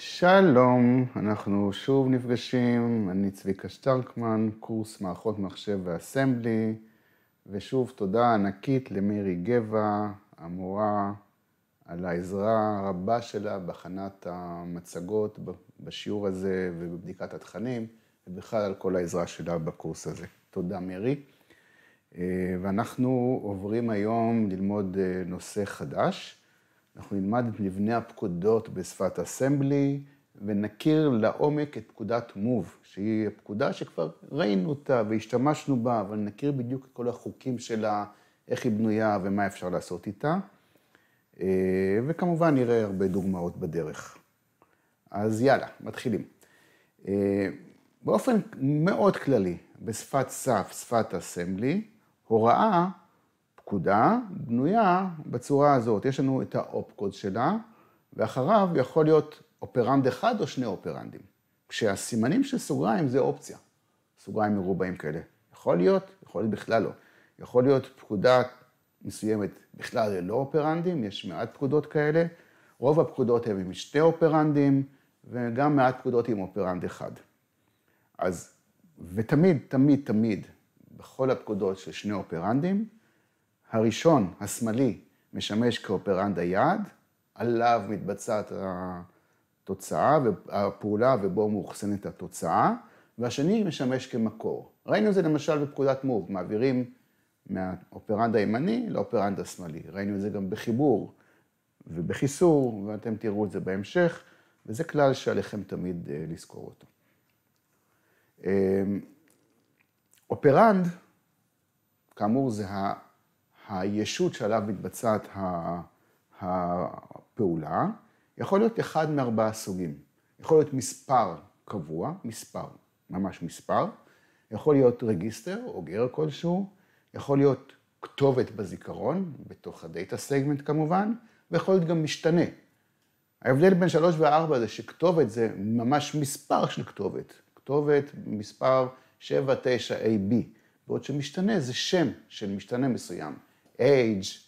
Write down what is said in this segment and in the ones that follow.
שלום, אנחנו שוב נפגשים, אני צביקה שטרקמן, קורס מערכות מחשב ואסמבלי, ושוב תודה ענקית למירי גבע, המורה, על העזרה הרבה שלה בהכנת המצגות בשיעור הזה ובבדיקת התכנים, ובכלל על כל העזרה שלה בקורס הזה. תודה מירי. אה, ואנחנו עוברים היום ללמוד אה, נושא חדש. אנחנו נלמד את מבנה הפקודות בשפת אסמבלי, ונכיר לעומק את פקודת מוב, שהיא הפקודה שכבר ראינו אותה והשתמשנו בה, אבל נכיר בדיוק את כל החוקים שלה, איך היא בנויה ומה אפשר לעשות איתה. אה, וכמובן נראה הרבה דוגמאות בדרך. אז יאללה, מתחילים. אה, באופן מאוד כללי, בשפת סף, שפת אסמבלי, הוראה הפקודה בנויה בצורה הזאת, יש לנו את האופקוד שלה, ואחריו יכול להיות אופרנד אחד או שני אופרנדים. כשהסימנים של סוגריים זה אופציה, סוגריים מרובעים כאלה. יכול להיות, יכול להיות בכלל לא. יכול להיות פקודה מסוימת בכלל ללא אופרנדים, יש מעט פקודות כאלה. רוב הפקודות הן עם שני אופרנדים, וגם מעט פקודות עם אופרנד אחד. אז, ותמיד, תמיד, תמיד, בכל הפקודות של שני אופרנדים, הראשון, השמאלי, משמש כאופרנד היד, עליו מתבצעת התוצאה הפעולה ובו מאוחסנת התוצאה, והשני משמש כמקור. ראינו את זה למשל בפקודת מוב, מעבירים מהאופרנד הימני לאופרנד השמאלי. ראינו את זה גם בחיבור ובחיסור, ואתם תראו את זה בהמשך, וזה כלל שעליכם תמיד אה, לזכור אותו. אמ, אופרנד, כאמור, זה הישות שעליו מתבצעת הפעולה, יכול להיות אחד מארבעה סוגים. יכול להיות מספר קבוע, מספר, ממש מספר, יכול להיות רגיסטר או גר כלשהו, יכול להיות כתובת בזיכרון, בתוך הדאטה סגמנט כמובן, ויכול להיות גם משתנה. ההבדל בין שלוש וארבע זה שכתובת זה ממש מספר של כתובת. כתובת מספר 79AB, בעוד שמשתנה זה שם של משתנה מסוים. age,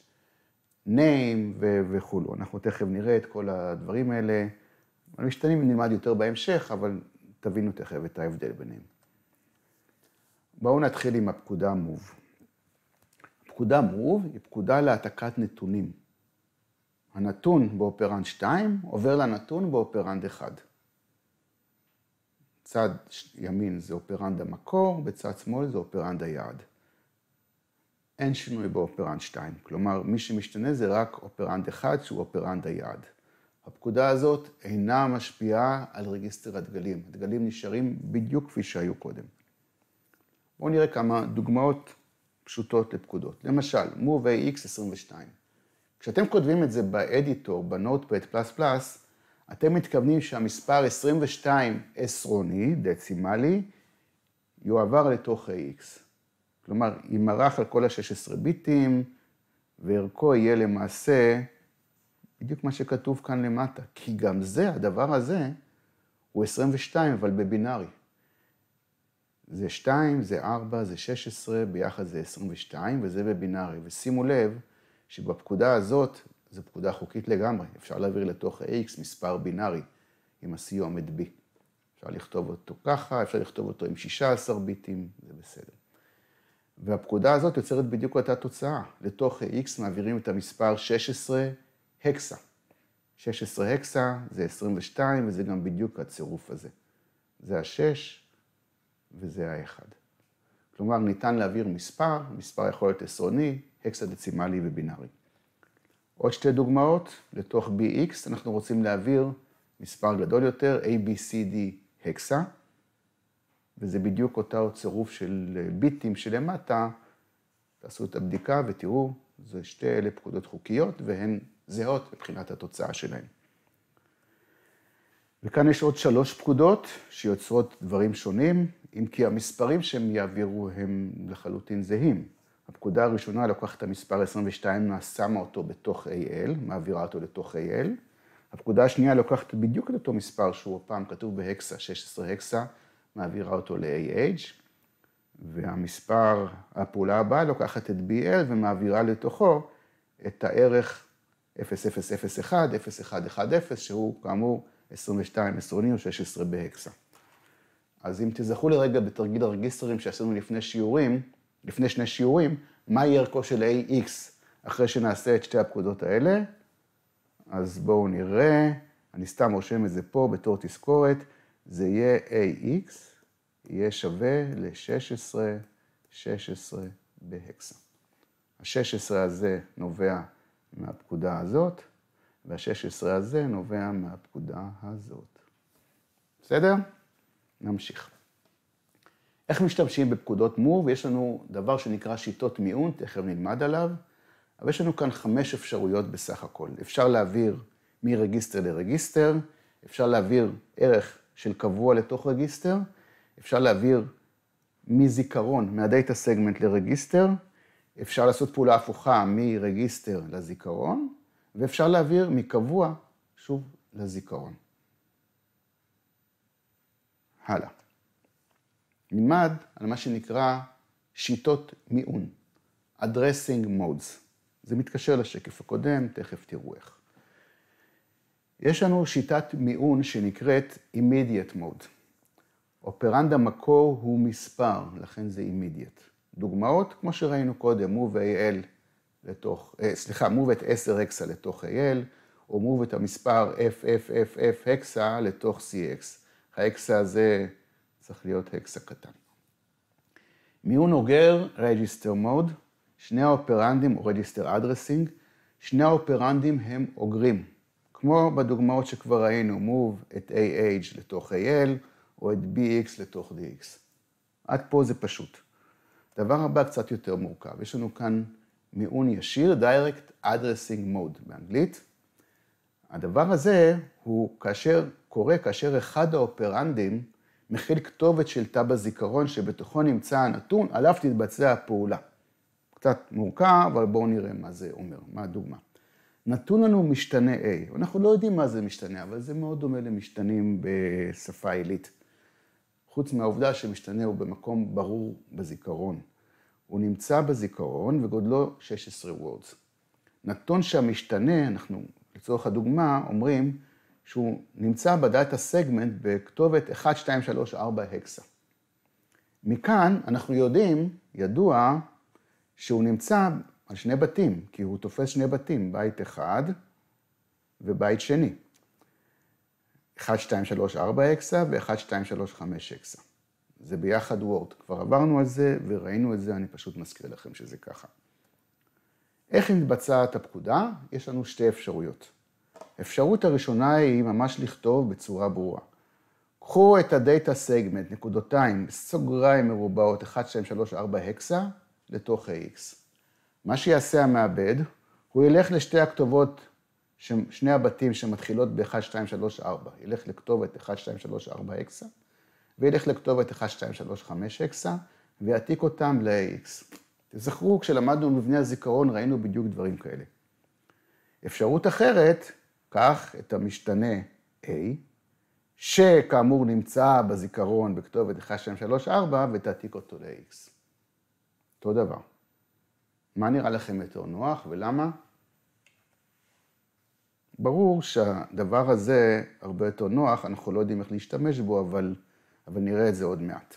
name ו- וכולו. אנחנו תכף נראה את כל הדברים האלה. המשתנים נלמד יותר בהמשך, אבל תבינו תכף את ההבדל ביניהם. בואו נתחיל עם הפקודה מוב. פקודה מוב היא פקודה להעתקת נתונים. הנתון באופרנט 2 עובר לנתון באופרנט 1. צד ימין זה אופרנד המקור, בצד שמאל זה אופרנד היעד. אין שינוי באופרנד 2. כלומר, מי שמשתנה זה רק אופרנד 1, שהוא אופרנד היעד. הפקודה הזאת אינה משפיעה על רגיסטר הדגלים. הדגלים נשארים בדיוק כפי שהיו קודם. בואו נראה כמה דוגמאות פשוטות לפקודות. למשל, move AX22. כשאתם כותבים את זה באדיטור, בנוטפד פלוס פלוס, אתם מתכוונים שהמספר 22 עשרוני, דצימלי, יועבר לתוך AX. כלומר, יימרח על כל ה-16 ביטים, וערכו יהיה למעשה בדיוק מה שכתוב כאן למטה, כי גם זה, הדבר הזה, הוא 22, אבל בבינארי. זה 2, זה 4, זה 16, ביחד זה 22, וזה בבינארי. ושימו לב שבפקודה הזאת, זו פקודה חוקית לגמרי. אפשר להעביר לתוך ה-X מספר בינארי עם הסיומת B. אפשר לכתוב אותו ככה, אפשר לכתוב אותו עם 16 ביטים, זה בסדר. והפקודה הזאת יוצרת בדיוק אותה תוצאה. לתוך X מעבירים את המספר 16 הקסה. 16 הקסה זה 22, וזה גם בדיוק הצירוף הזה. זה ה-6 וזה ה-1. כלומר, ניתן להעביר מספר, מספר יכול להיות עשרוני, הקסה-דצימלי ובינארי. עוד שתי דוגמאות, לתוך BX אנחנו רוצים להעביר מספר גדול יותר, ABCD הקסה. וזה בדיוק אותו צירוף של אה, ביטים שלמטה, תעשו את הבדיקה ותראו, זה שתי אלה פקודות חוקיות והן זהות מבחינת התוצאה שלהן. וכאן יש עוד שלוש פקודות שיוצרות דברים שונים, אם כי המספרים שהם יעבירו הם לחלוטין זהים. הפקודה הראשונה לוקחת את המספר 22, שמה אותו בתוך AL, מעבירה אותו לתוך AL. הפקודה השנייה לוקחת בדיוק את אותו מספר שהוא הפעם כתוב בהקסה, 16 הקסה, מעבירה אותו ל-AH, והמספר, הפעולה הבאה לוקחת את BL ומעבירה לתוכו את הערך 0001, 0110, שהוא כאמור 22 עשרוני או 16 בהקסה. אז אם תזכו לרגע בתרגיל הרגיסטרים שעשינו לפני שיעורים, לפני שני שיעורים, מה יהיה ערכו של AX אחרי שנעשה את שתי הפקודות האלה? אז בואו נראה, אני סתם רושם את זה פה בתור תזכורת. זה יהיה AX, יהיה שווה ל-16, 16 בהקסה. ה-16 הזה נובע מהפקודה הזאת, וה-16 הזה נובע מהפקודה הזאת. בסדר? נמשיך. איך משתמשים בפקודות מוב? יש לנו דבר שנקרא שיטות מיעוט, תכף נלמד עליו, אבל יש לנו כאן חמש אפשרויות בסך הכל. אפשר להעביר מרגיסטר לרגיסטר, אפשר להעביר ערך של קבוע לתוך רגיסטר, אפשר להעביר מזיכרון, מהדאטה סגמנט לרגיסטר, אפשר לעשות פעולה הפוכה מרגיסטר לזיכרון, ואפשר להעביר מקבוע, שוב, לזיכרון. הלאה. נלמד על מה שנקרא שיטות מיעון, addressing modes. זה מתקשר לשקף הקודם, תכף תראו איך. יש לנו שיטת מיעון שנקראת immediate mode. אופרנד המקור הוא מספר, לכן זה immediate. דוגמאות, כמו שראינו קודם, move AL לתוך, אה, סליחה, move את 10 הקסה לתוך AL, או move את המספר FFFF הקסה לתוך CX. האקסה הזה צריך להיות הקסה קטן. מיון אוגר, רגיסטר מוד, שני האופרנדים, או רגיסטר אדרסינג, שני האופרנדים הם אוגרים. כמו בדוגמאות שכבר ראינו, move את AH לתוך AL, או את BX לתוך DX. עד פה זה פשוט. דבר הבא קצת יותר מורכב, יש לנו כאן מיעון ישיר, direct addressing mode באנגלית. הדבר הזה הוא כאשר, קורה כאשר אחד האופרנדים מכיל כתובת של תא בזיכרון שבתוכו נמצא הנתון, עליו תתבצע הפעולה. קצת מורכב, אבל בואו נראה מה זה אומר, מה הדוגמה. נתון לנו משתנה A. אנחנו לא יודעים מה זה משתנה, אבל זה מאוד דומה למשתנים בשפה עילית. חוץ מהעובדה שמשתנה הוא במקום ברור בזיכרון. הוא נמצא בזיכרון וגודלו 16 וורדס. נתון שהמשתנה, אנחנו לצורך הדוגמה אומרים שהוא נמצא בדאטה סגמנט בכתובת 1, 2, 3, 4 הקסה. מכאן אנחנו יודעים, ידוע, שהוא נמצא על שני בתים, כי הוא תופס שני בתים, בית אחד ובית שני. 1, 2, 3, 4 אקסה ו-1, 2, 3, 5 אקסה. זה ביחד וורד. כבר עברנו על זה וראינו את זה, אני פשוט מזכיר לכם שזה ככה. איך מתבצעת הפקודה? יש לנו שתי אפשרויות. האפשרות הראשונה היא ממש לכתוב בצורה ברורה. קחו את הדאטה סגמנט, נקודותיים, סוגריים מרובעות, 1, 2, 3, 4 הקסה, לתוך ה-X. מה שיעשה המעבד, הוא ילך לשתי הכתובות, שני הבתים שמתחילות ב-1, 2, 3, 4, ילך לכתובת 1, 2, 3, 4 אקסה, וילך לכתובת 1, 2, 3, 5 אקסה, ויעתיק אותם ל-AX. תזכרו, כשלמדנו מבנה הזיכרון ראינו בדיוק דברים כאלה. אפשרות אחרת, קח את המשתנה A, שכאמור נמצא בזיכרון בכתובת 1, 2, 3, 4, ותעתיק אותו ל-AX. אותו דבר. מה נראה לכם יותר נוח ולמה? ברור שהדבר הזה הרבה יותר נוח, אנחנו לא יודעים איך להשתמש בו, אבל, אבל נראה את זה עוד מעט.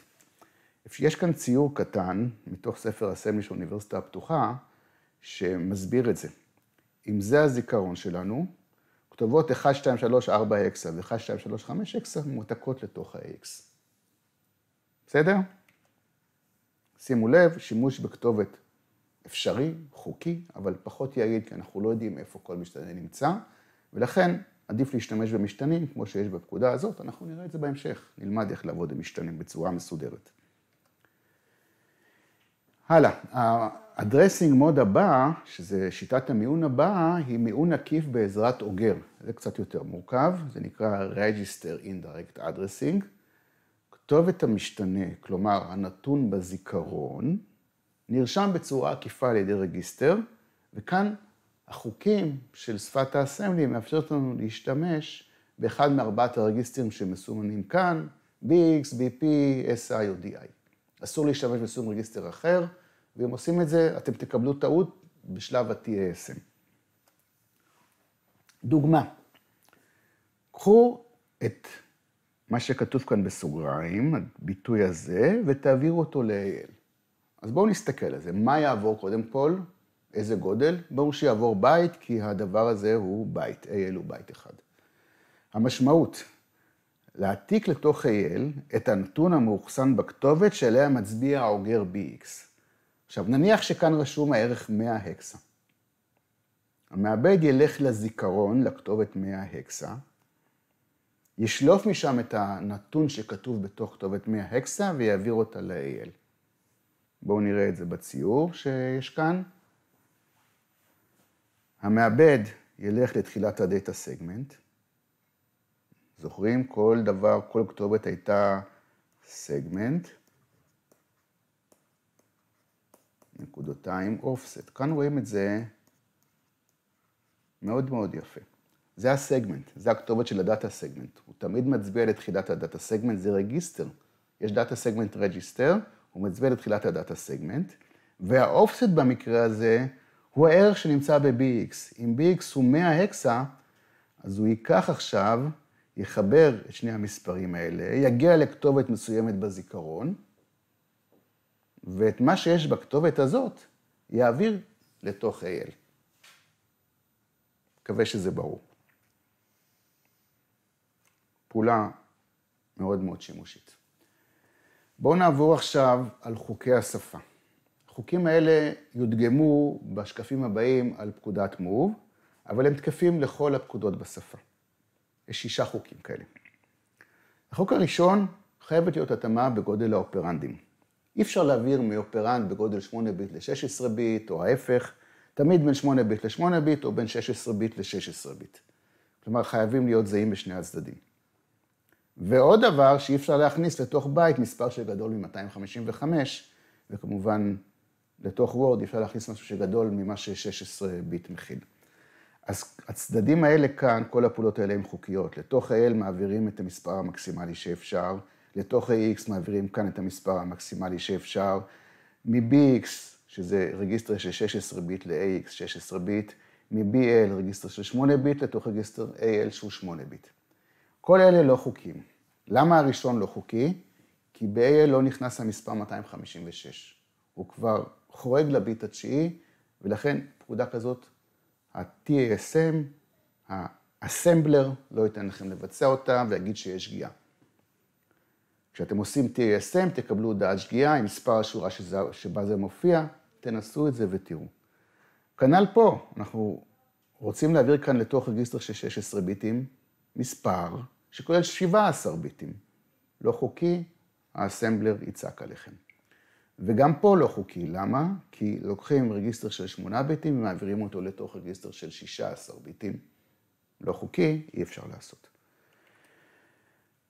יש כאן ציור קטן מתוך ספר הסמלי של האוניברסיטה הפתוחה, שמסביר את זה. אם זה הזיכרון שלנו, כתובות 1, 2, 3, 4 אקסה ו-1, 2, 3, 5 אקסה מועתקות לתוך ה x בסדר? שימו לב, שימוש בכתובת אפשרי, חוקי, אבל פחות יעיל, כי אנחנו לא יודעים איפה כל משתנה נמצא, ולכן עדיף להשתמש במשתנים, כמו שיש בפקודה הזאת, אנחנו נראה את זה בהמשך, נלמד איך לעבוד עם משתנים בצורה מסודרת. הלאה, ה-addressing mode הבא, שזה שיטת המיון הבאה, היא מיון עקיף בעזרת אוגר. זה קצת יותר מורכב, זה נקרא Register Indirect Addressing. כתובת המשתנה, כלומר הנתון בזיכרון, נרשם בצורה עקיפה על ידי רגיסטר, וכאן החוקים של שפת האסמבלי מאפשרת לנו להשתמש באחד מארבעת הרגיסטרים שמסומנים כאן, BX, BP, SI או DI. אסור להשתמש בשום רגיסטר אחר, ואם עושים את זה, אתם תקבלו טעות בשלב ה-TASM. דוגמה, קחו את מה שכתוב כאן בסוגריים, הביטוי הזה, ותעבירו אותו ל-AL. אז בואו נסתכל על זה. מה יעבור קודם כל? איזה גודל? ברור שיעבור בית, כי הדבר הזה הוא בית, AL הוא בית אחד. המשמעות, להעתיק לתוך AL את הנתון המאוחסן בכתובת שאליה מצביע האוגר BX. עכשיו, נניח שכאן רשום הערך 100 הקסה. המעבד ילך לזיכרון, לכתובת 100 הקסה, ישלוף משם את הנתון שכתוב בתוך כתובת 100 הקסה ויעביר אותה ל-AL. בואו נראה את זה בציור שיש כאן. המעבד ילך לתחילת הדאטה סגמנט. זוכרים? כל דבר, כל כתובת הייתה סגמנט. נקודתיים אופסט. כאן רואים את זה מאוד מאוד יפה. זה הסגמנט, זה הכתובת של הדאטה סגמנט. הוא תמיד מצביע לתחילת הדאטה סגמנט, זה רגיסטר. יש דאטה סגמנט רג'יסטר, הוא מצביע לתחילת הדאטה סגמנט, והאופסט במקרה הזה הוא הערך שנמצא ב-BX. אם BX הוא 100 הקסה, אז הוא ייקח עכשיו, יחבר את שני המספרים האלה, יגיע לכתובת מסוימת בזיכרון, ואת מה שיש בכתובת הזאת יעביר לתוך AL. מקווה שזה ברור. פעולה מאוד מאוד שימושית. בואו נעבור עכשיו על חוקי השפה. החוקים האלה יודגמו בשקפים הבאים על פקודת מוב, אבל הם תקפים לכל הפקודות בשפה. יש שישה חוקים כאלה. החוק הראשון, חייבת להיות התאמה בגודל האופרנדים. אי אפשר להעביר מאופרנד בגודל 8 ביט ל-16 ביט, או ההפך, תמיד בין 8 ביט ל-8 ביט, או בין 16 ביט ל-16 ביט. כלומר, חייבים להיות זהים בשני הצדדים. ועוד דבר שאי אפשר להכניס לתוך בית מספר שגדול מ-255, וכמובן לתוך וורד אי אפשר להכניס משהו שגדול ממה ש-16 ביט מכיל. אז הצדדים האלה כאן, כל הפעולות האלה הן חוקיות. לתוך ה-L מעבירים את המספר המקסימלי שאפשר, לתוך ה-X מעבירים כאן את המספר המקסימלי שאפשר, מ-BX, שזה רגיסטר של 16 ביט ל-AX 16 ביט, מ-BL, רגיסטר של 8 ביט, לתוך רגיסטר AL שהוא 8 ביט. כל אלה לא חוקיים. למה הראשון לא חוקי? כי ב-AL לא נכנס המספר 256. הוא כבר חורג לביט התשיעי, ולכן פקודה כזאת, ה-TASM, האסמבלר, לא ייתן לכם לבצע אותה ויגיד שיש שגיאה. כשאתם עושים TASM, תקבלו הודעת שגיאה עם מספר השורה שזה, שבה זה מופיע, תנסו את זה ותראו. כנ"ל פה, אנחנו רוצים להעביר כאן לתוך רגיסטר של 16 ביטים, מספר שכולל 17 ביטים. לא חוקי, האסמבלר יצעק עליכם. וגם פה לא חוקי, למה? כי לוקחים רגיסטר של 8 ביטים ומעבירים אותו לתוך רגיסטר של 16 ביטים. לא חוקי, אי אפשר לעשות.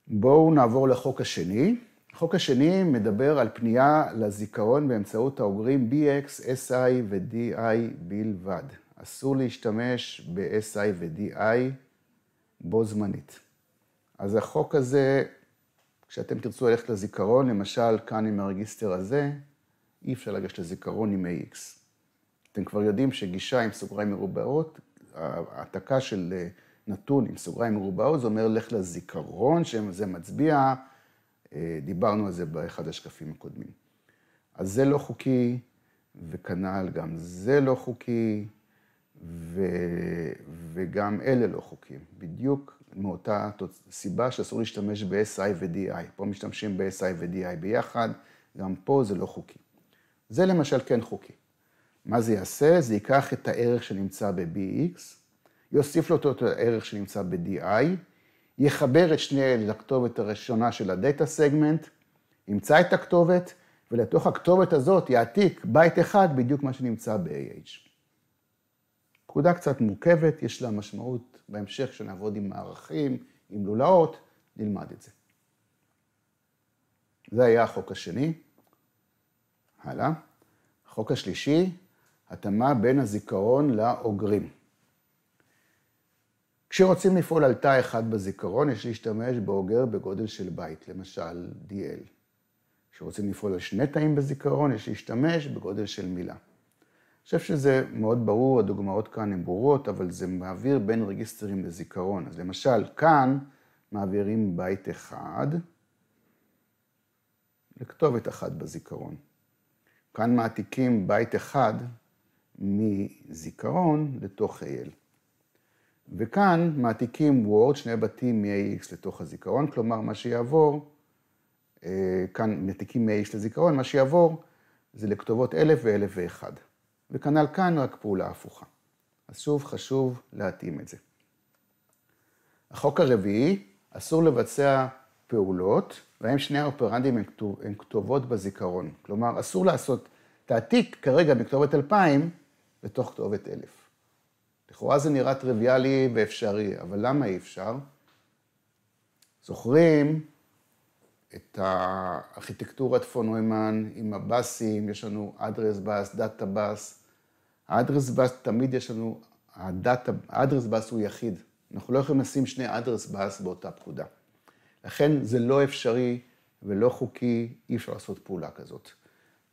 בואו נעבור לחוק השני. החוק השני מדבר על פנייה לזיכרון באמצעות האוגרים BX, SI ו-DI בלבד. אסור להשתמש ב-SI ו-DI בו זמנית. אז החוק הזה, כשאתם תרצו ללכת לזיכרון, למשל כאן עם הרגיסטר הזה, אי אפשר לגשת לזיכרון עם AX. אתם כבר יודעים שגישה עם סוגריים מרובעות, העתקה של אה, נתון עם סוגריים מרובעות, זה אומר לך לזיכרון, שזה מצביע, אה, דיברנו על זה באחד השקפים הקודמים. אז זה לא חוקי, וכנ"ל גם זה לא חוקי. ו, וגם אלה לא חוקיים, בדיוק מאותה סיבה שאסור להשתמש ב-SI ו-DI. פה משתמשים ב-SI ו-DI ביחד, גם פה זה לא חוקי. זה למשל כן חוקי. מה זה יעשה? זה ייקח את הערך שנמצא ב-BX, יוסיף לו את הערך שנמצא ב-DI, יחבר את שני אלה לכתובת הראשונה של הדאטה סגמנט, ימצא את הכתובת, ולתוך הכתובת הזאת יעתיק בית אחד בדיוק מה שנמצא ב-AH. פקודה קצת מורכבת, יש לה משמעות בהמשך כשנעבוד עם מערכים, עם לולאות, נלמד את זה. זה היה החוק השני. הלאה. החוק השלישי, התאמה בין הזיכרון לאוגרים. כשרוצים לפעול על תא אחד בזיכרון, יש להשתמש באוגר בגודל של בית, למשל DL. כשרוצים לפעול על שני תאים בזיכרון, יש להשתמש בגודל של מילה. חושב שזה מאוד ברור, הדוגמאות כאן הן ברורות, אבל זה מעביר בין רגיסטרים לזיכרון. אז למשל, כאן מעבירים בית אחד לכתובת אחת בזיכרון. כאן מעתיקים בית אחד מזיכרון לתוך AL. וכאן מעתיקים וורד, שני בתים מ-AX לתוך הזיכרון, כלומר, מה שיעבור, אה, כאן מעתיקים מ-AX לזיכרון, מה שיעבור זה לכתובות 1000 ו-1001. וכנ"ל כאן רק פעולה הפוכה. אז שוב חשוב להתאים את זה. החוק הרביעי, אסור לבצע פעולות, והן שני האופרנדים הן, כתוב, הן כתובות בזיכרון. כלומר, אסור לעשות תעתיק כרגע מכתובת 2000 לתוך כתובת 1000. לכאורה זה נראה טריוויאלי ואפשרי, אבל למה אי אפשר? זוכרים את הארכיטקטורת פון נוימן עם הבאסים, יש לנו אדרס באס, דאטה באס, האדרס באס, תמיד יש לנו, הדאטה, האדרס באס הוא יחיד. אנחנו לא יכולים לשים שני אדרס באס באותה פקודה. לכן זה לא אפשרי ולא חוקי, אי אפשר לעשות פעולה כזאת.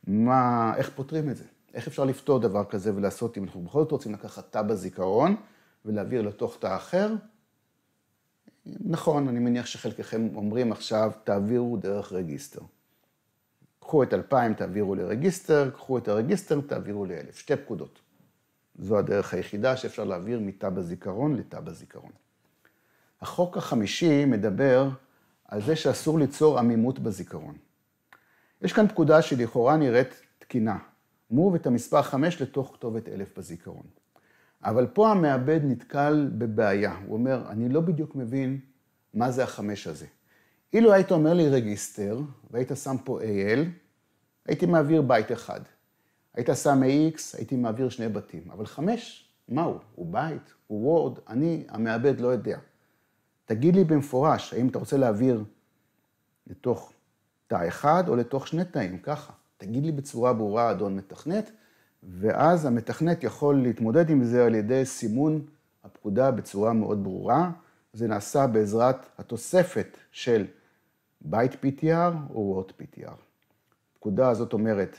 מה, איך פותרים את זה? איך אפשר לפתור דבר כזה ולעשות, אם אנחנו בכל זאת רוצים לקחת תא בזיכרון ולהעביר לתוך תא אחר? נכון, אני מניח שחלקכם אומרים עכשיו, תעבירו דרך רגיסטר. קחו את 2,000, תעבירו לרגיסטר, קחו את הרגיסטר, תעבירו ל-1,000. שתי פקודות. זו הדרך היחידה שאפשר להעביר מתא בזיכרון לתא בזיכרון. החוק החמישי מדבר על זה שאסור ליצור עמימות בזיכרון. יש כאן פקודה שלכאורה נראית תקינה. מוב את המספר 5 לתוך כתובת 1,000 בזיכרון. אבל פה המעבד נתקל בבעיה. הוא אומר, אני לא בדיוק מבין מה זה החמש הזה. אילו היית אומר לי רגיסטר, והיית שם פה AL, הייתי מעביר בית אחד. היית שם AX, הייתי מעביר שני בתים. אבל חמש, מהו? הוא בית? הוא וורד? אני, המעבד, לא יודע. תגיד לי במפורש, האם אתה רוצה להעביר לתוך תא אחד או לתוך שני תאים, ככה. תגיד לי בצורה ברורה, אדון מתכנת, ואז המתכנת יכול להתמודד עם זה על ידי סימון הפקודה בצורה מאוד ברורה. זה נעשה בעזרת התוספת של בית PTR או וורט PTR. הפקודה הזאת אומרת,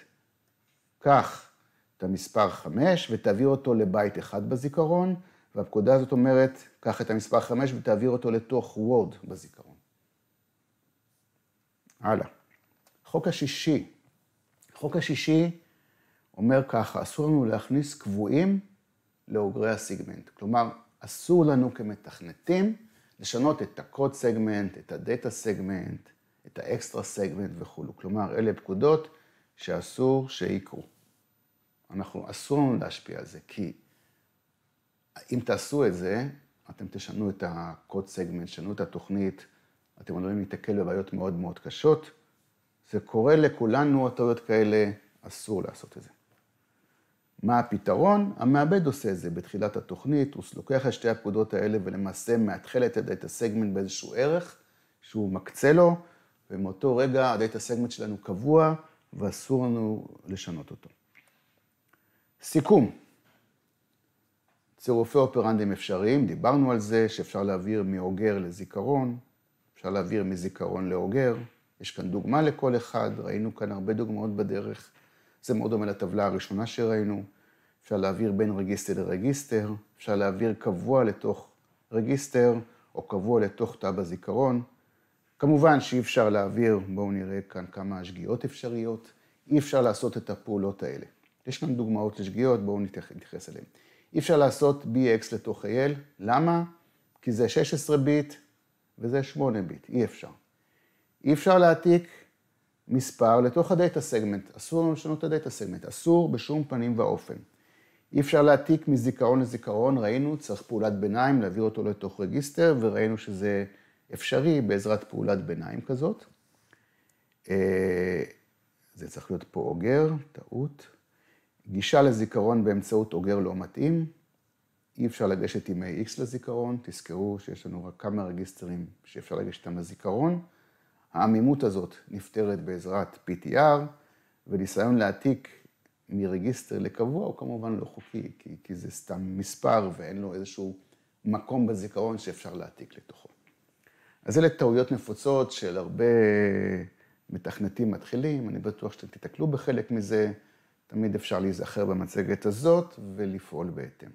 קח את המספר 5 ותעביר אותו לבית 1 בזיכרון, והפקודה הזאת אומרת, קח את המספר 5 ותעביר אותו לתוך וורד בזיכרון. הלאה. החוק השישי. החוק השישי אומר ככה, אסור לנו להכניס קבועים לאוגרי הסיגמנט. כלומר, אסור לנו כמתכנתים לשנות את הקוד סגמנט, את הדאטה סגמנט, את האקסטרה סגמנט וכולו. כלומר, אלה פקודות שאסור שיקרו. אנחנו, אסור לנו להשפיע על זה, כי אם תעשו את זה, אתם תשנו את הקוד סגמנט, תשנו את התוכנית, אתם עלולים להתקל בבעיות מאוד מאוד קשות. זה קורה לכולנו, הטעויות כאלה, אסור לעשות את זה. מה הפתרון? המעבד עושה את זה בתחילת התוכנית, הוא לוקח את שתי הפקודות האלה ולמעשה מאתחל את הסגמנט באיזשהו ערך שהוא מקצה לו, ומאותו רגע הדאטה סגמנט שלנו קבוע, ואסור לנו לשנות אותו. סיכום, צירופי אופרנדים אפשריים, דיברנו על זה שאפשר להעביר מאוגר לזיכרון, אפשר להעביר מזיכרון לאוגר, יש כאן דוגמה לכל אחד, ראינו כאן הרבה דוגמאות בדרך, זה מאוד דומה לטבלה הראשונה שראינו, אפשר להעביר בין רגיסטר לרגיסטר, אפשר להעביר קבוע לתוך רגיסטר, או קבוע לתוך תא בזיכרון, כמובן שאי אפשר להעביר, בואו נראה כאן כמה שגיאות אפשריות, אי אפשר לעשות את הפעולות האלה. יש כאן דוגמאות לשגיאות, בואו נתייחס אליהן. אי אפשר לעשות BX לתוך AL, למה? כי זה 16 ביט וזה 8 ביט, אי אפשר. אי אפשר להעתיק מספר לתוך הדאטה סגמנט, אסור לנו לשנות את הדאטה סגמנט, אסור בשום פנים ואופן. אי אפשר להעתיק מזיכרון לזיכרון, ראינו, צריך פעולת ביניים, להעביר אותו לתוך רגיסטר, וראינו שזה אפשרי בעזרת פעולת ביניים כזאת. אה, זה צריך להיות פה אוגר, טעות. גישה לזיכרון באמצעות אוגר לא מתאים. אי אפשר לגשת עם AX לזיכרון, תזכרו שיש לנו רק כמה רגיסטרים שאפשר לגשת איתם לזיכרון. העמימות הזאת נפתרת בעזרת PTR, וניסיון להעתיק מרגיסטר לקבוע הוא כמובן לא חוקי, כי, כי זה סתם מספר ואין לו איזשהו מקום בזיכרון שאפשר להעתיק לתוכו. אז אלה טעויות נפוצות של הרבה מתכנתים מתחילים, אני בטוח שאתם תיתקלו בחלק מזה, תמיד אפשר להיזכר במצגת הזאת ולפעול בהתאם.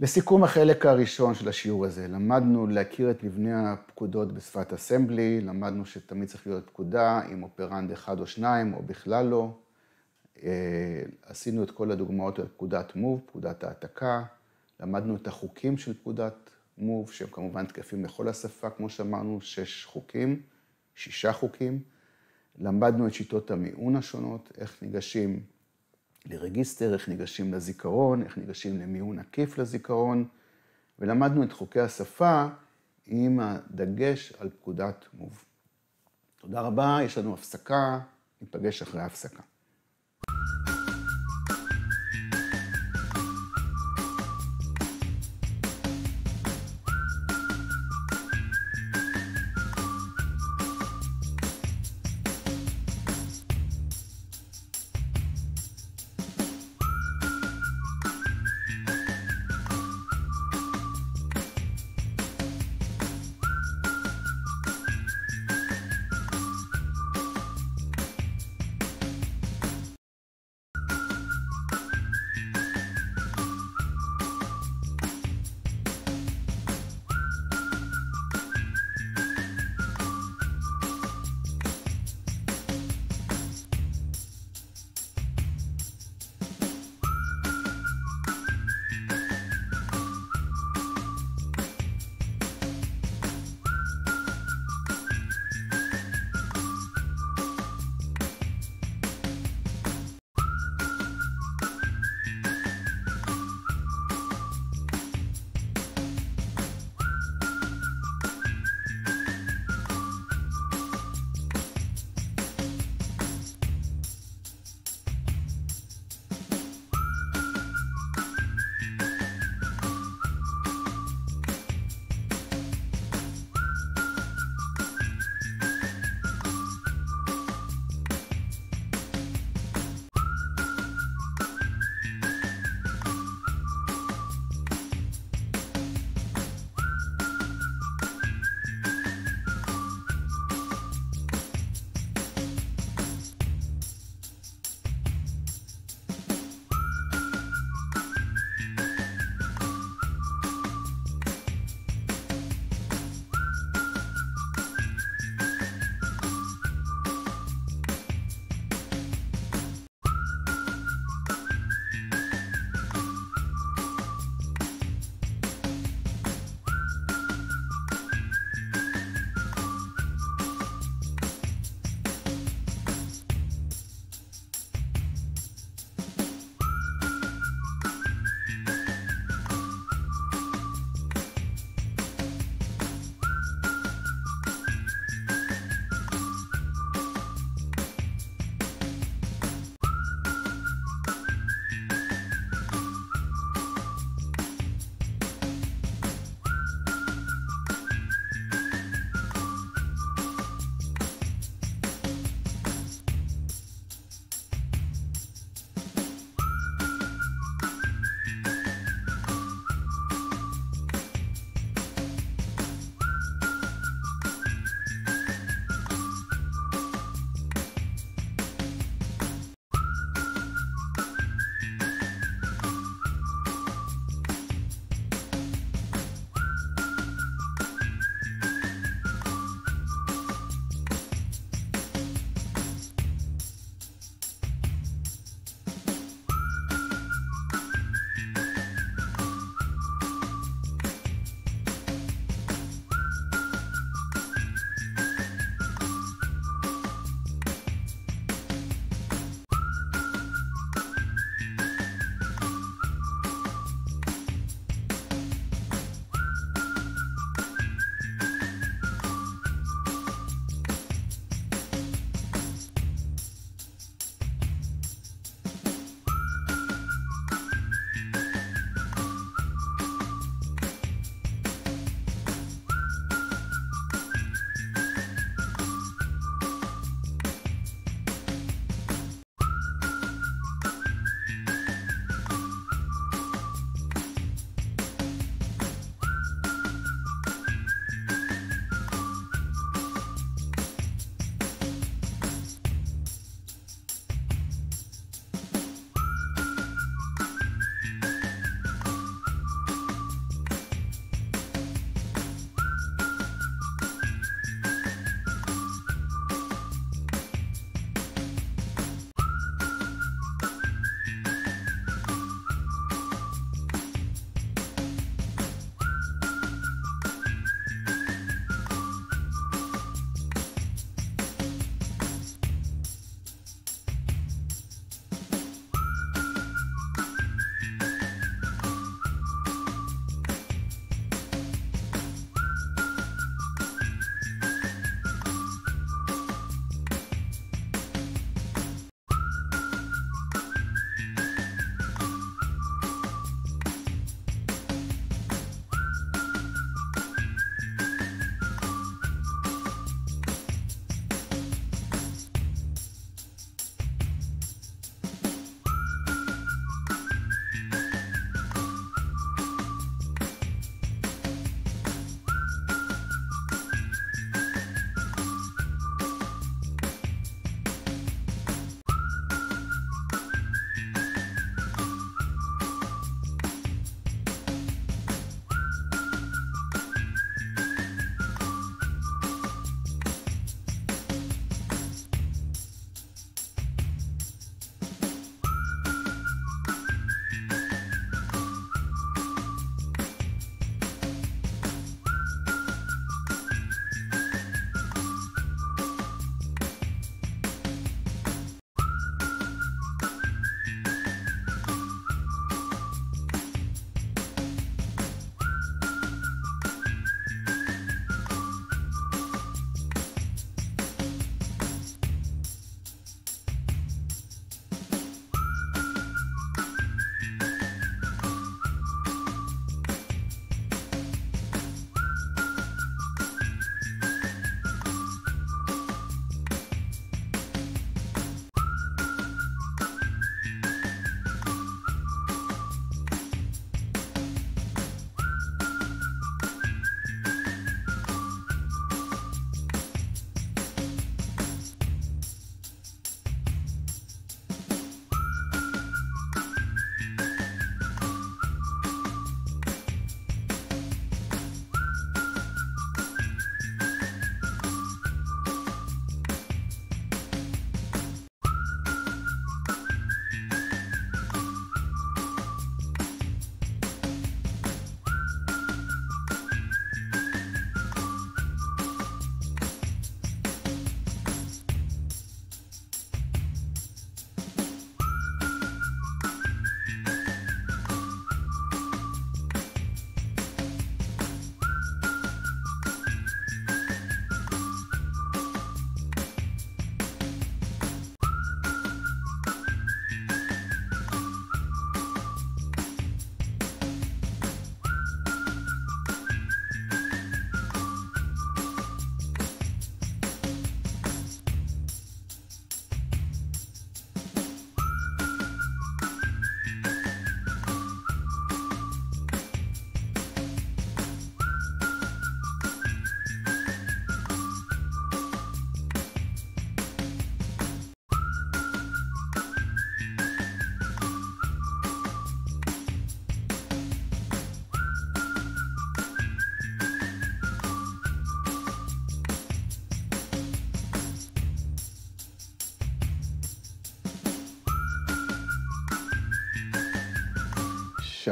לסיכום החלק הראשון של השיעור הזה, למדנו להכיר את מבנה הפקודות בשפת אסמבלי, למדנו שתמיד צריך להיות פקודה עם אופרנד אחד או שניים, או בכלל לא. אה, עשינו את כל הדוגמאות על פקודת מוב, פקודת העתקה, למדנו את החוקים של פקודת מוב, שהם כמובן תקפים לכל השפה, כמו שאמרנו, שש חוקים, שישה חוקים. למדנו את שיטות המיעון השונות, איך ניגשים לרגיסטר, איך ניגשים לזיכרון, איך ניגשים למיעון עקיף לזיכרון, ולמדנו את חוקי השפה עם הדגש על פקודת מוב. תודה רבה, יש לנו הפסקה, ניפגש אחרי ההפסקה.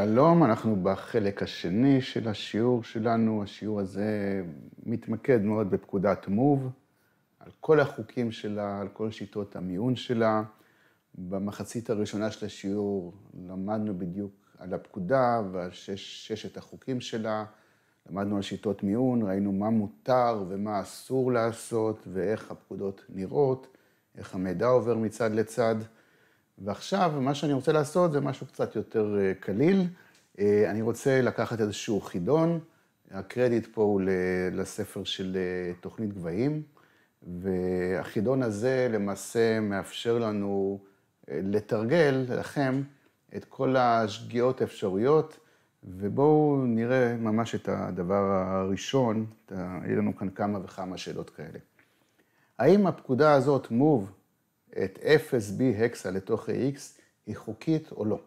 שלום, אנחנו בחלק השני של השיעור שלנו. השיעור הזה מתמקד מאוד בפקודת מוב, על כל החוקים שלה, על כל שיטות המיון שלה. במחצית הראשונה של השיעור למדנו בדיוק על הפקודה ועל שש, ששת החוקים שלה. למדנו על שיטות מיון, ראינו מה מותר ומה אסור לעשות ואיך הפקודות נראות, איך המידע עובר מצד לצד. ועכשיו מה שאני רוצה לעשות זה משהו קצת יותר אה, קליל. אה, אני רוצה לקחת איזשהו חידון, הקרדיט פה הוא לספר של אה, תוכנית גבהים, והחידון הזה למעשה מאפשר לנו לתרגל לכם את כל השגיאות האפשריות, ובואו נראה ממש את הדבר הראשון, יהיו לנו כאן כמה וכמה שאלות כאלה. האם הפקודה הזאת, move, את 0b הקסה לתוך ax היא חוקית או לא.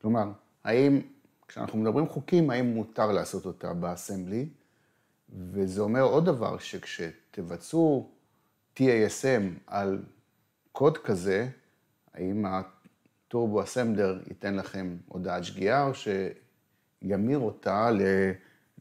כלומר, האם, כשאנחנו מדברים חוקים, האם מותר לעשות אותה באסמבלי, וזה אומר עוד דבר, שכשתבצעו TASM על קוד כזה, האם הטורבו אסמדר ייתן לכם הודעת שגיאה, או שימיר אותה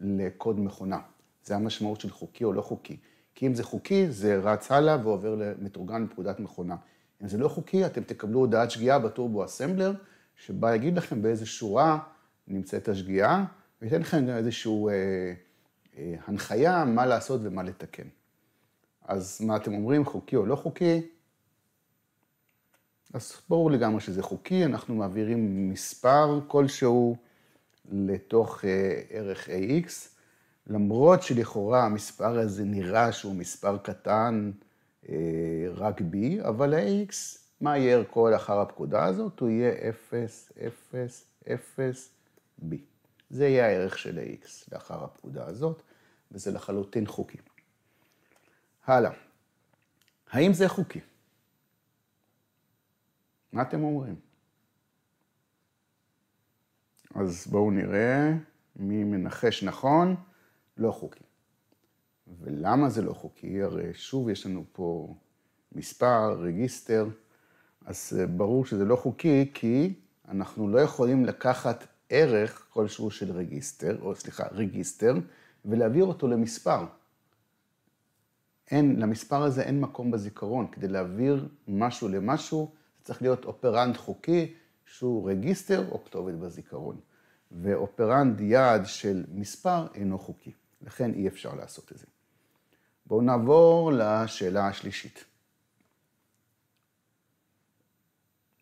לקוד מכונה. זה המשמעות של חוקי או לא חוקי. כי אם זה חוקי, זה רץ הלאה ועובר למתורגן לפקודת מכונה. אם זה לא חוקי, אתם תקבלו הודעת שגיאה בטורבו אסמבלר, שבה יגיד לכם באיזה שורה נמצאת השגיאה, וייתן לכם גם איזושהי אה, אה, הנחיה מה לעשות ומה לתקן. אז מה אתם אומרים, חוקי או לא חוקי? אז ברור לגמרי שזה חוקי, אנחנו מעבירים מספר כלשהו לתוך אה, ערך AX, למרות שלכאורה המספר הזה נראה שהוא מספר קטן אה, רק b, אבל ה-x, מה יהיה ערכו לאחר הפקודה הזאת? הוא יהיה 0, 0, 0, b. זה יהיה הערך של ה-x לאחר הפקודה הזאת, וזה לחלוטין חוקי. הלאה. האם זה חוקי? מה אתם אומרים? אז בואו נראה מי מנחש נכון. לא חוקי. ולמה זה לא חוקי? הרי שוב יש לנו פה מספר, רגיסטר, אז אה, ברור שזה לא חוקי, כי אנחנו לא יכולים לקחת ערך כלשהו של רגיסטר, או סליחה, רגיסטר, ולהעביר אותו למספר. אין, למספר הזה אין מקום בזיכרון. כדי להעביר משהו למשהו, זה צריך להיות אופרנט חוקי שהוא רגיסטר או כתובת בזיכרון. ואופרנט יעד של מספר אינו חוקי. לכן אי אפשר לעשות את זה. בואו נעבור לשאלה השלישית.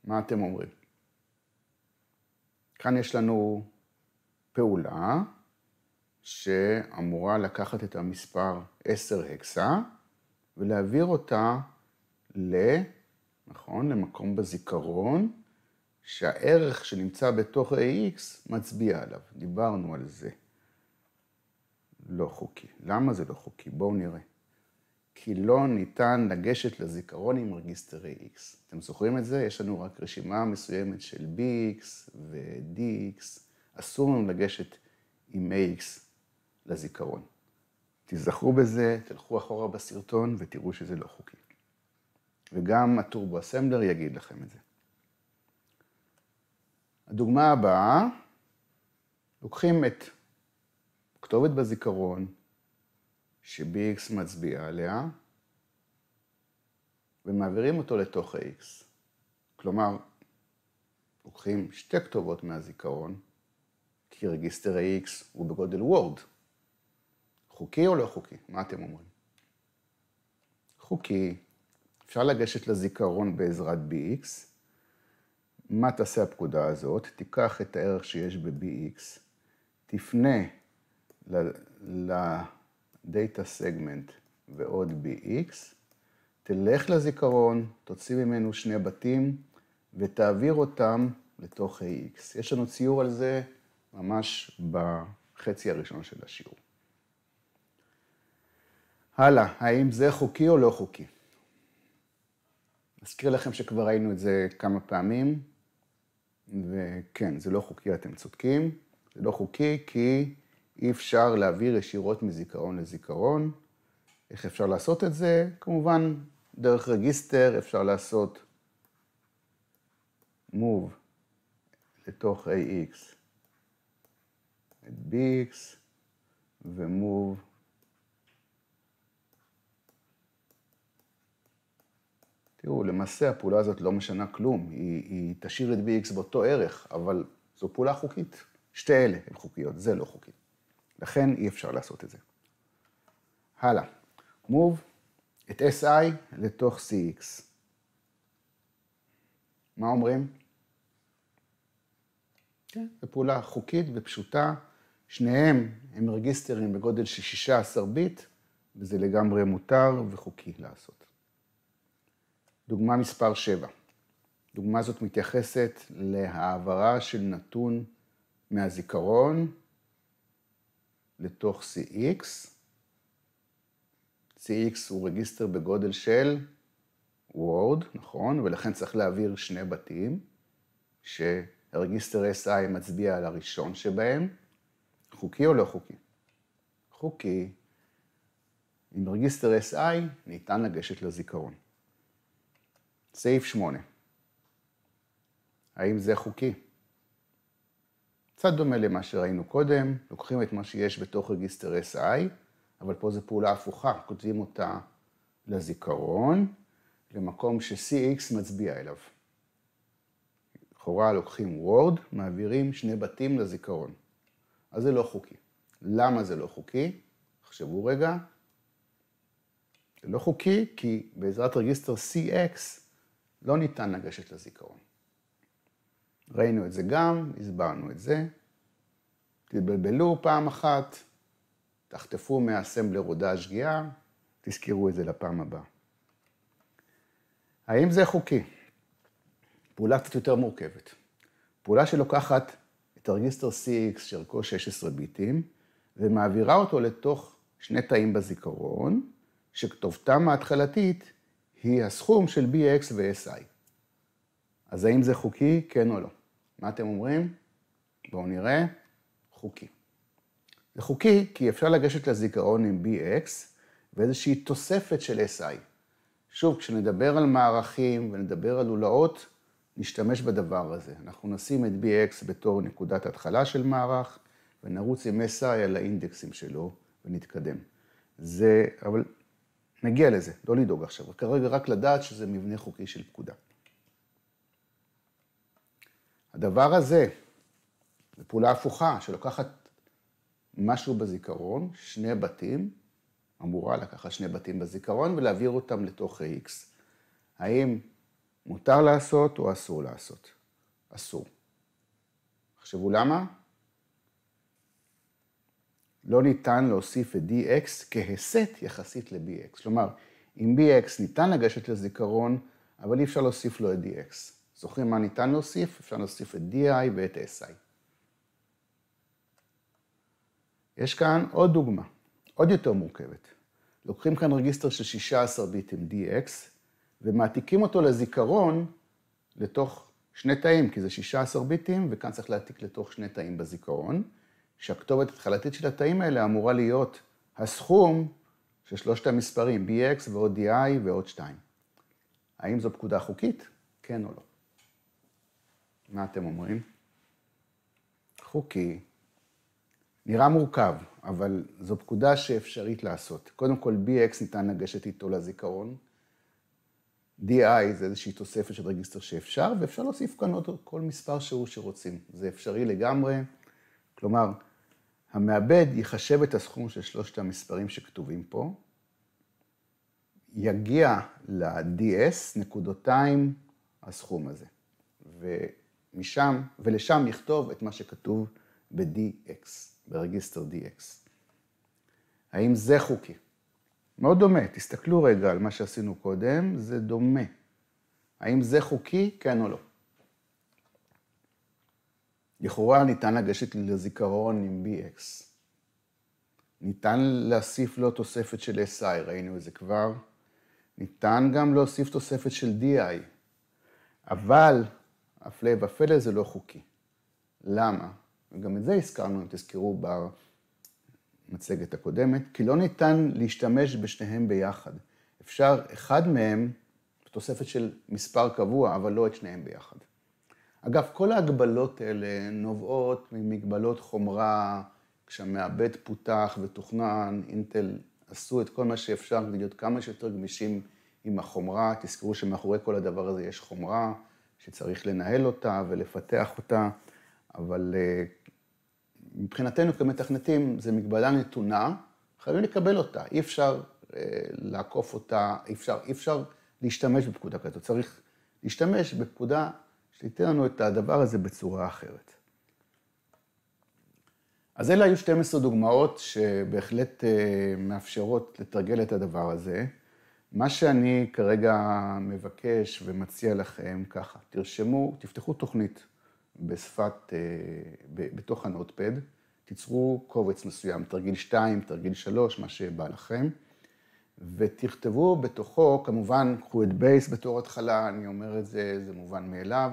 מה אתם אומרים? כאן יש לנו פעולה שאמורה לקחת את המספר 10 הקסה ולהעביר אותה ל... נכון? למקום בזיכרון שהערך שנמצא בתוך ה-AX מצביע עליו. דיברנו על זה. לא חוקי. למה זה לא חוקי? בואו נראה. כי לא ניתן לגשת לזיכרון עם רגיסטרי X. אתם זוכרים את זה? יש לנו רק רשימה מסוימת של BX ו-DX. אסור לנו לגשת עם AX לזיכרון. תיזכרו בזה, תלכו אחורה בסרטון ותראו שזה לא חוקי. וגם הטורבו אסמבלר יגיד לכם את זה. הדוגמה הבאה, לוקחים את כתובת בזיכרון ש-bx מצביע עליה, ומעבירים אותו לתוך ה-x. כלומר, לוקחים שתי כתובות מהזיכרון, כי רגיסטר ה-x הוא בגודל וורד. חוקי או לא חוקי? מה אתם אומרים? חוקי. אפשר לגשת לזיכרון בעזרת bx. מה תעשה הפקודה הזאת? תיקח את הערך שיש ב-bx, תפנה לדאטה סגמנט ועוד BX, תלך לזיכרון, תוציא ממנו שני בתים ותעביר אותם לתוך AX. יש לנו ציור על זה ממש בחצי הראשון של השיעור. הלאה, האם זה חוקי או לא חוקי? אזכיר לכם שכבר ראינו את זה כמה פעמים, וכן, זה לא חוקי, אתם צודקים. זה לא חוקי כי אי אפשר להעביר ישירות מזיכרון לזיכרון. איך אפשר לעשות את זה? כמובן, דרך רגיסטר אפשר לעשות move לתוך AX את BX ו-move תראו, למעשה הפעולה הזאת לא משנה כלום, היא, היא תשאיר את BX באותו ערך, אבל זו פעולה חוקית. שתי אלה הן חוקיות, זה לא חוקי. לכן אי אפשר לעשות את זה. הלאה, move את SI לתוך CX. מה אומרים? כן, זו פעולה חוקית ופשוטה, שניהם הם רגיסטרים בגודל של 16 ביט, וזה לגמרי מותר וחוקי לעשות. דוגמה מספר 7. דוגמה זאת מתייחסת להעברה של נתון מהזיכרון לתוך CX. CX הוא רגיסטר בגודל של וורד, נכון, ולכן צריך להעביר שני בתים, שהרגיסטר SI מצביע על הראשון שבהם. חוקי או לא חוקי? חוקי. עם רגיסטר SI ניתן לגשת לזיכרון. סעיף 8. האם זה חוקי? קצת דומה למה שראינו קודם, לוקחים את מה שיש בתוך רגיסטר SI, אבל פה זו פעולה הפוכה, כותבים אותה לזיכרון, למקום ש-CX מצביע אליו. לכאורה לוקחים וורד, מעבירים שני בתים לזיכרון. אז זה לא חוקי. למה זה לא חוקי? תחשבו רגע. זה לא חוקי כי בעזרת רגיסטר CX לא ניתן לגשת לזיכרון. ראינו את זה גם, הסברנו את זה. תתבלבלו פעם אחת, תחטפו מהאסמבלר הודעה שגיאה, תזכרו את זה לפעם הבאה. האם זה חוקי? פעולה קצת יותר מורכבת. פעולה שלוקחת את הרגיסטר CX של שערכו 16 ביטים, ומעבירה אותו לתוך שני תאים בזיכרון, שכתובתם ההתחלתית היא הסכום של BX ו-SI. אז האם זה חוקי, כן או לא? מה אתם אומרים? בואו נראה. חוקי. זה חוקי כי אפשר לגשת לזיכרון עם BX ואיזושהי תוספת של SI. שוב, כשנדבר על מערכים ונדבר על לולאות, נשתמש בדבר הזה. אנחנו נשים את BX בתור נקודת התחלה של מערך, ונרוץ עם SI על האינדקסים שלו ונתקדם. זה, אבל נגיע לזה, לא לדאוג עכשיו. כרגע רק לדעת שזה מבנה חוקי של פקודה. הדבר הזה, זו פעולה הפוכה, שלוקחת משהו בזיכרון, שני בתים, אמורה לקחת שני בתים בזיכרון ולהעביר אותם לתוך ה-X. האם מותר לעשות או אסור לעשות? אסור. תחשבו למה? לא ניתן להוסיף את dx כהסט יחסית ל-bx. כלומר, עם bx ניתן לגשת לזיכרון, אבל אי אפשר להוסיף לו את dx. זוכרים מה ניתן להוסיף? אפשר להוסיף את DI ואת SI. יש כאן עוד דוגמה, עוד יותר מורכבת. לוקחים כאן רגיסטר של 16 ביטים DX, ומעתיקים אותו לזיכרון לתוך שני תאים, כי זה 16 ביטים, וכאן צריך להעתיק לתוך שני תאים בזיכרון, שהכתובת התחלתית של התאים האלה אמורה להיות הסכום של שלושת המספרים, BX ועוד DI ועוד 2. האם זו פקודה חוקית? כן או לא. מה אתם אומרים? חוקי. נראה מורכב, אבל זו פקודה שאפשרית לעשות. קודם כל, BX ניתן לגשת איתו לזיכרון. DI זה איזושהי תוספת של רגיסטר שאפשר, ואפשר להוסיף כאן עוד כל מספר שהוא שרוצים. זה אפשרי לגמרי. כלומר, המעבד יחשב את הסכום של שלושת המספרים שכתובים פה, יגיע ל-DS נקודותיים הסכום הזה. ו... משם ולשם נכתוב את מה שכתוב ב-DX, ברגיסטר DX. האם זה חוקי? מאוד דומה, תסתכלו רגע על מה שעשינו קודם, זה דומה. האם זה חוקי, כן או לא? לכאורה ניתן לגשת לזיכרון עם BX. ניתן להוסיף לו תוספת של SI, ראינו את זה כבר. ניתן גם להוסיף תוספת של DI. אבל הפלא ופלא זה לא חוקי. למה? וגם את זה הזכרנו, אם תזכרו במצגת הקודמת, כי לא ניתן להשתמש בשניהם ביחד. אפשר אחד מהם בתוספת של מספר קבוע, אבל לא את שניהם ביחד. אגב, כל ההגבלות האלה נובעות ממגבלות חומרה, כשהמעבד פותח ותוכנן, אינטל עשו את כל מה שאפשר כדי להיות כמה שיותר גמישים עם החומרה. תזכרו שמאחורי כל הדבר הזה יש חומרה, שצריך לנהל אותה ולפתח אותה, אבל אה, מבחינתנו כמתכנתים זו מגבלה נתונה, חייבים לקבל אותה, אי אפשר אה, לעקוף אותה, אי אפשר, אי אפשר להשתמש בפקודה כזאת, צריך להשתמש בפקודה שתיתן לנו את הדבר הזה בצורה אחרת. אז אלה היו 12 דוגמאות שבהחלט אה, מאפשרות לתרגל את הדבר הזה. מה שאני כרגע מבקש ומציע לכם ככה, תרשמו, תפתחו תוכנית בשפת, אה, בתוך הנוטפד, תיצרו קובץ מסוים, תרגיל 2, תרגיל 3, מה שבא לכם, ותכתבו בתוכו, כמובן, קחו את בייס בתור התחלה, אני אומר את זה, זה מובן מאליו,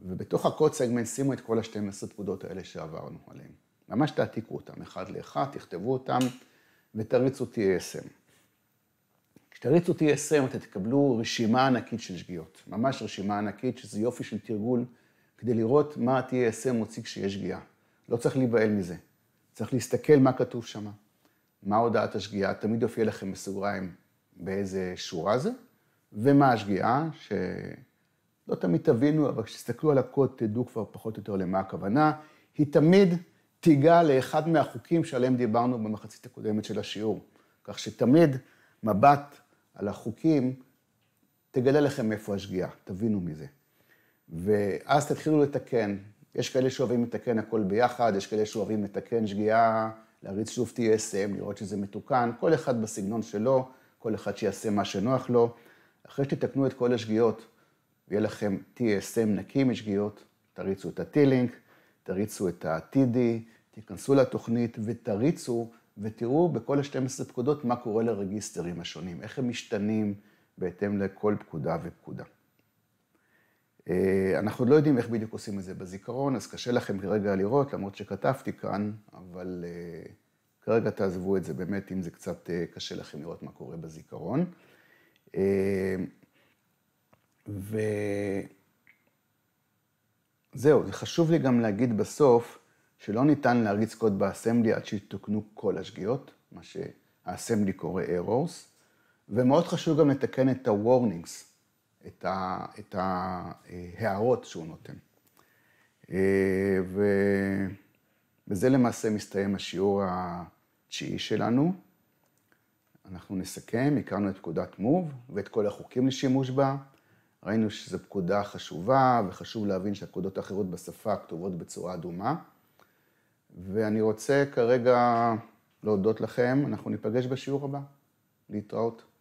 ובתוך הקוד סגמנט שימו את כל ה-12 פקודות האלה שעברנו עליהן. ממש תעתיקו אותם אחד לאחד, תכתבו אותם ותריצו TSM. כשתריצו TSM אתם תקבלו רשימה ענקית של שגיאות, ממש רשימה ענקית, שזה יופי של תרגול, כדי לראות מה ה-TSM מוציא כשיש שגיאה. לא צריך להיבהל מזה, צריך להסתכל מה כתוב שם, מה הודעת השגיאה, תמיד יופיע לכם בסוגריים באיזה שורה זה, ומה השגיאה, שלא תמיד תבינו, אבל כשתסתכלו על הקוד תדעו כבר פחות או יותר למה הכוונה. היא תמיד תיגע לאחד מהחוקים שעליהם דיברנו במחצית הקודמת של השיעור, כך שתמיד מבט על החוקים, תגלה לכם איפה השגיאה, תבינו מזה. ואז תתחילו לתקן. יש כאלה שאוהבים לתקן הכל ביחד, יש כאלה שאוהבים לתקן שגיאה, להריץ שוב TSM, לראות שזה מתוקן, כל אחד בסגנון שלו, כל אחד שיעשה מה שנוח לו. אחרי שתתקנו את כל השגיאות, ויהיה לכם TSM נקי משגיאות, תריצו את ה-T-Link, תריצו את ה-TD, תיכנסו לתוכנית ותריצו ותראו בכל ה-12 פקודות מה קורה לרגיסטרים השונים, איך הם משתנים בהתאם לכל פקודה ופקודה. אה, אנחנו עוד לא יודעים איך בדיוק עושים את זה בזיכרון, אז קשה לכם כרגע לראות, למרות שכתבתי כאן, אבל אה, כרגע תעזבו את זה באמת, אם זה קצת אה, קשה לכם לראות מה קורה בזיכרון. וזהו, זה חשוב לי גם להגיד בסוף, שלא ניתן להריץ קוד באסמבלי עד שיתוקנו כל השגיאות, מה שהאסמבלי קורא errors, ומאוד חשוב גם לתקן את ה-warnings, את, ההערות שהוא נותן. אה, ו... וזה למעשה מסתיים השיעור התשיעי שלנו. אנחנו נסכם, הכרנו את פקודת מוב ואת כל החוקים לשימוש בה. ראינו שזו פקודה חשובה, וחשוב להבין שהפקודות האחרות בשפה כתובות בצורה אדומה. ואני רוצה כרגע להודות לכם, אנחנו ניפגש בשיעור הבא. להתראות.